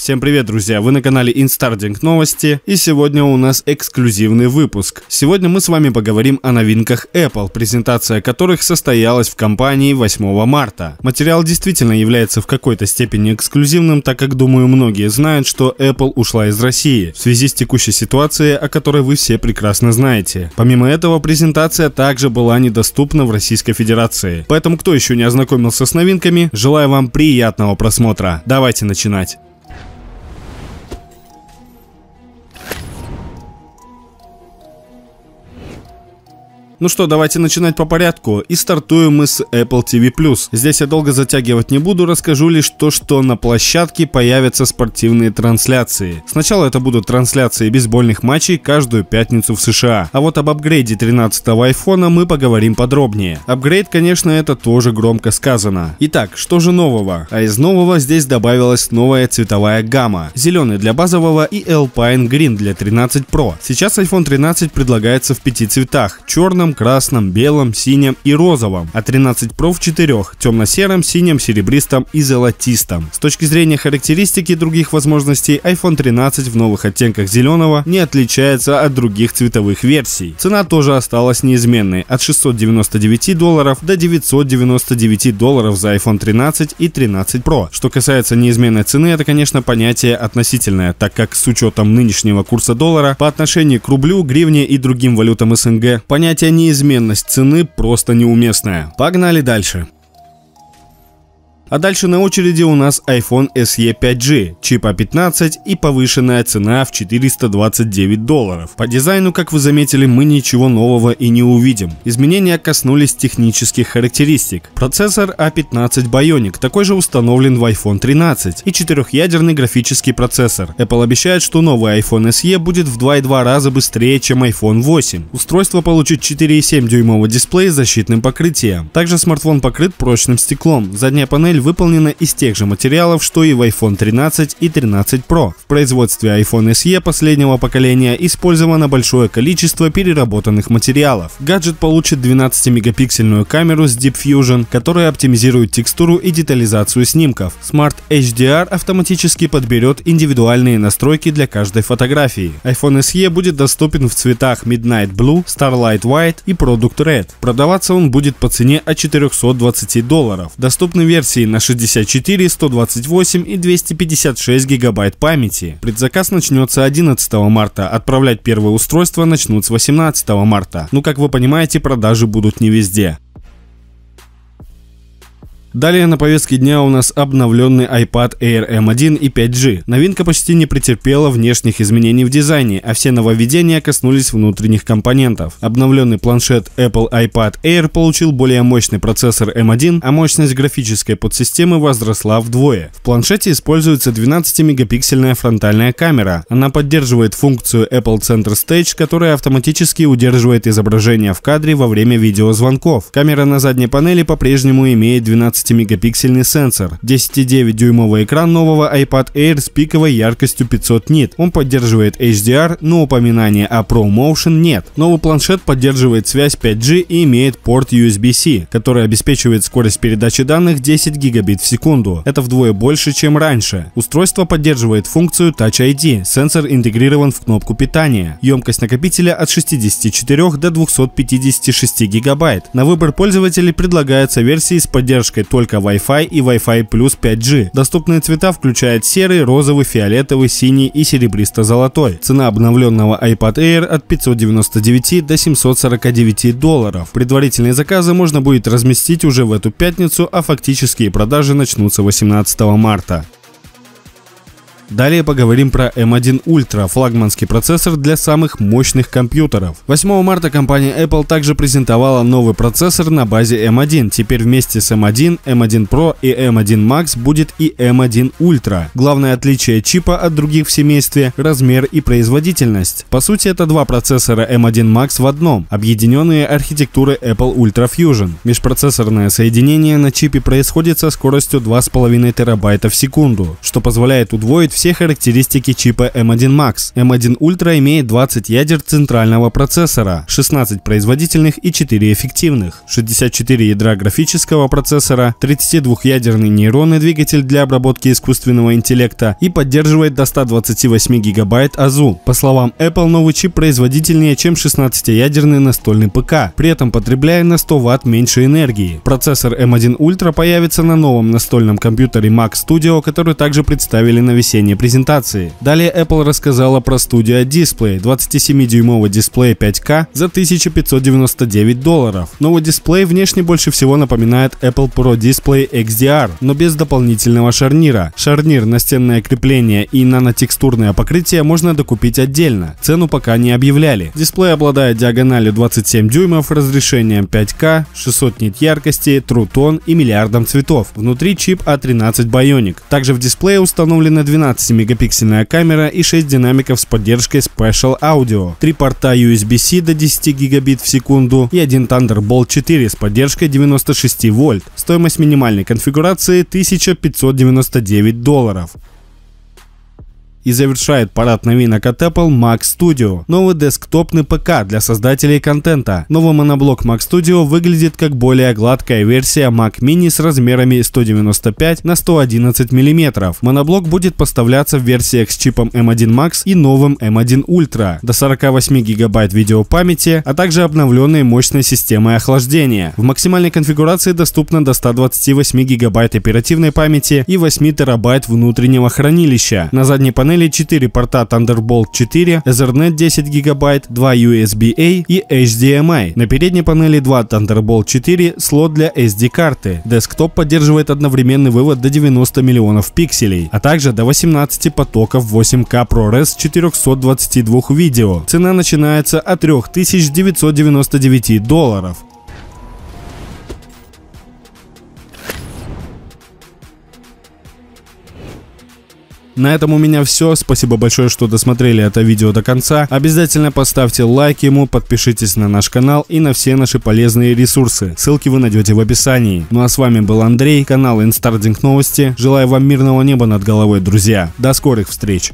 Всем привет, друзья! Вы на канале Инстардинг Новости, и сегодня у нас эксклюзивный выпуск. Сегодня мы с вами поговорим о новинках Apple, презентация которых состоялась в компании 8 марта. Материал действительно является в какой-то степени эксклюзивным, так как, думаю, многие знают, что Apple ушла из России в связи с текущей ситуацией, о которой вы все прекрасно знаете. Помимо этого, презентация также была недоступна в Российской Федерации. Поэтому, кто еще не ознакомился с новинками, желаю вам приятного просмотра. Давайте начинать. Ну что, давайте начинать по порядку. И стартуем мы с Apple TV+. Здесь я долго затягивать не буду, расскажу лишь то, что на площадке появятся спортивные трансляции. Сначала это будут трансляции бейсбольных матчей каждую пятницу в США. А вот об апгрейде 13-го айфона мы поговорим подробнее. Апгрейд, конечно, это тоже громко сказано. Итак, что же нового? А из нового здесь добавилась новая цветовая гамма. Зеленый для базового и Alpine Green для 13 Pro. Сейчас iPhone 13 предлагается в пяти цветах. Черном, черном, красном, белом, синем и розовом, а 13 Pro в четырех – темно-сером, синем, серебристом и золотистом. С точки зрения характеристики и других возможностей, iPhone 13 в новых оттенках зеленого не отличается от других цветовых версий. Цена тоже осталась неизменной – от 699 долларов до 999 долларов за iPhone 13 и 13 Pro. Что касается неизменной цены, это, конечно, понятие относительное, так как с учетом нынешнего курса доллара по отношению к рублю, гривне и другим валютам СНГ понятие не неизменность цены просто неуместная. Погнали дальше. А дальше на очереди у нас iPhone SE 5G, чип A15 и повышенная цена в 429 долларов. По дизайну, как вы заметили, мы ничего нового и не увидим. Изменения коснулись технических характеристик. Процессор A15 а Bionic, такой же установлен в iPhone 13 и четырехъядерный графический процессор. Apple обещает, что новый iPhone SE будет в 2,2 раза быстрее, чем iPhone 8. Устройство получит 4,7 дюймовый дисплей с защитным покрытием. Также смартфон покрыт прочным стеклом. Задняя панель модель выполнена из тех же материалов, что и в iPhone 13 и 13 Pro. В производстве iPhone SE последнего поколения использовано большое количество переработанных материалов. Гаджет получит 12-мегапиксельную камеру с Deep Fusion, которая оптимизирует текстуру и детализацию снимков. Smart HDR автоматически подберет индивидуальные настройки для каждой фотографии. iPhone SE будет доступен в цветах Midnight Blue, Starlight White и Product Red. Продаваться он будет по цене от 420 долларов. Доступны версии на 64, 128 и 256 гигабайт памяти. Предзаказ начнется 11 марта, отправлять первые устройства начнут с 18 марта. Ну как вы понимаете, продажи будут не везде. Далее на повестке дня у нас обновленный iPad Air M1 и 5G. Новинка почти не претерпела внешних изменений в дизайне, а все нововведения коснулись внутренних компонентов. Обновленный планшет Apple iPad Air получил более мощный процессор M1, а мощность графической подсистемы возросла вдвое. В планшете используется 12-мегапиксельная фронтальная камера. Она поддерживает функцию Apple Center Stage, которая автоматически удерживает изображение в кадре во время видеозвонков. Камера на задней панели по-прежнему имеет 12 12-мегапиксельный сенсор, 10,9-дюймовый экран нового iPad Air с пиковой яркостью 500 нит. Он поддерживает HDR, но упоминания о ProMotion нет. Новый планшет поддерживает связь 5G и имеет порт USB-C, который обеспечивает скорость передачи данных 10 гигабит в секунду. Это вдвое больше, чем раньше. Устройство поддерживает функцию Touch ID. Сенсор интегрирован в кнопку питания. Емкость накопителя от 64 до 256 гигабайт. На выбор пользователей предлагается версии с поддержкой только Wi-Fi и Wi-Fi Plus 5G. Доступные цвета включают серый, розовый, фиолетовый, синий и серебристо-золотой. Цена обновленного iPad Air от 599 до 749 долларов. Предварительные заказы можно будет разместить уже в эту пятницу, а фактические продажи начнутся 18 марта. Далее поговорим про M1 эм Ultra, флагманский процессор для самых мощных компьютеров. 8 марта компания Apple также презентовала новый процессор на базе M1. Эм Теперь вместе с M1, эм M1 Pro и M1 Max будет и M1 Ultra. Главное отличие чипа от других в семействе – размер и производительность. По сути, это два процессора M1 Max в одном, объединенные архитектуры Apple Ultra Fusion. Межпроцессорное соединение на чипе происходит со скоростью 2,5 терабайта в секунду, что позволяет удвоить все характеристики чипа M1 эм Max. M1 эм Ultra имеет 20 ядер центрального процессора, 16 производительных и 4 эффективных, 64 ядра графического процессора, 32-ядерный нейронный двигатель для обработки искусственного интеллекта и поддерживает до 128 гигабайт АЗУ. По словам Apple, новый чип производительнее, чем 16-ядерный настольный ПК, при этом потребляя на 100 Вт меньше энергии. Процессор M1 эм Ultra появится на новом настольном компьютере Mac Studio, который также представили на весеннем последней презентации. Далее Apple рассказала про Studio Display, 27-дюймовый дисплей 5 k за 1599 долларов. Новый дисплей внешне больше всего напоминает Apple Pro Display XDR, но без дополнительного шарнира. Шарнир, настенное крепление и нанотекстурное покрытие можно докупить отдельно. Цену пока не объявляли. Дисплей обладает диагональю 27 дюймов, разрешением 5К, 600 нит яркости, True Tone и миллиардом цветов. Внутри чип A13 а Bionic. Также в дисплее установлены 12 12-мегапиксельная камера и 6 динамиков с поддержкой Special Audio, 3 порта USB-C до 10 гигабит в секунду и один Thunderbolt 4 с поддержкой 96 вольт. Стоимость минимальной конфигурации 1599 долларов. И завершает парад новинок от Apple Mac Studio. Новый десктопный ПК для создателей контента. Новый моноблок Mac Studio выглядит как более гладкая версия Mac Mini с размерами 195 на 111 мм. Моноблок будет поставляться в версиях с чипом M1 эм Max и новым M1 эм Ultra до 48 гигабайт видеопамяти, а также обновленной мощной системой охлаждения. В максимальной конфигурации доступно до 128 гигабайт оперативной памяти и 8 терабайт внутреннего хранилища. На задней панели панели 4 порта Thunderbolt 4, Ethernet 10 ГБ, 2 USB-A и HDMI. На передней панели 2 Thunderbolt 4, слот для SD-карты. Десктоп поддерживает одновременный вывод до 90 миллионов пикселей, а также до 18 потоков 8 k ProRes 422 видео. Цена начинается от 3999 долларов. На этом у меня все. Спасибо большое, что досмотрели это видео до конца. Обязательно поставьте лайк ему, подпишитесь на наш канал и на все наши полезные ресурсы. Ссылки вы найдете в описании. Ну а с вами был Андрей, канал Инстардинг Новости. Желаю вам мирного неба над головой, друзья. До скорых встреч!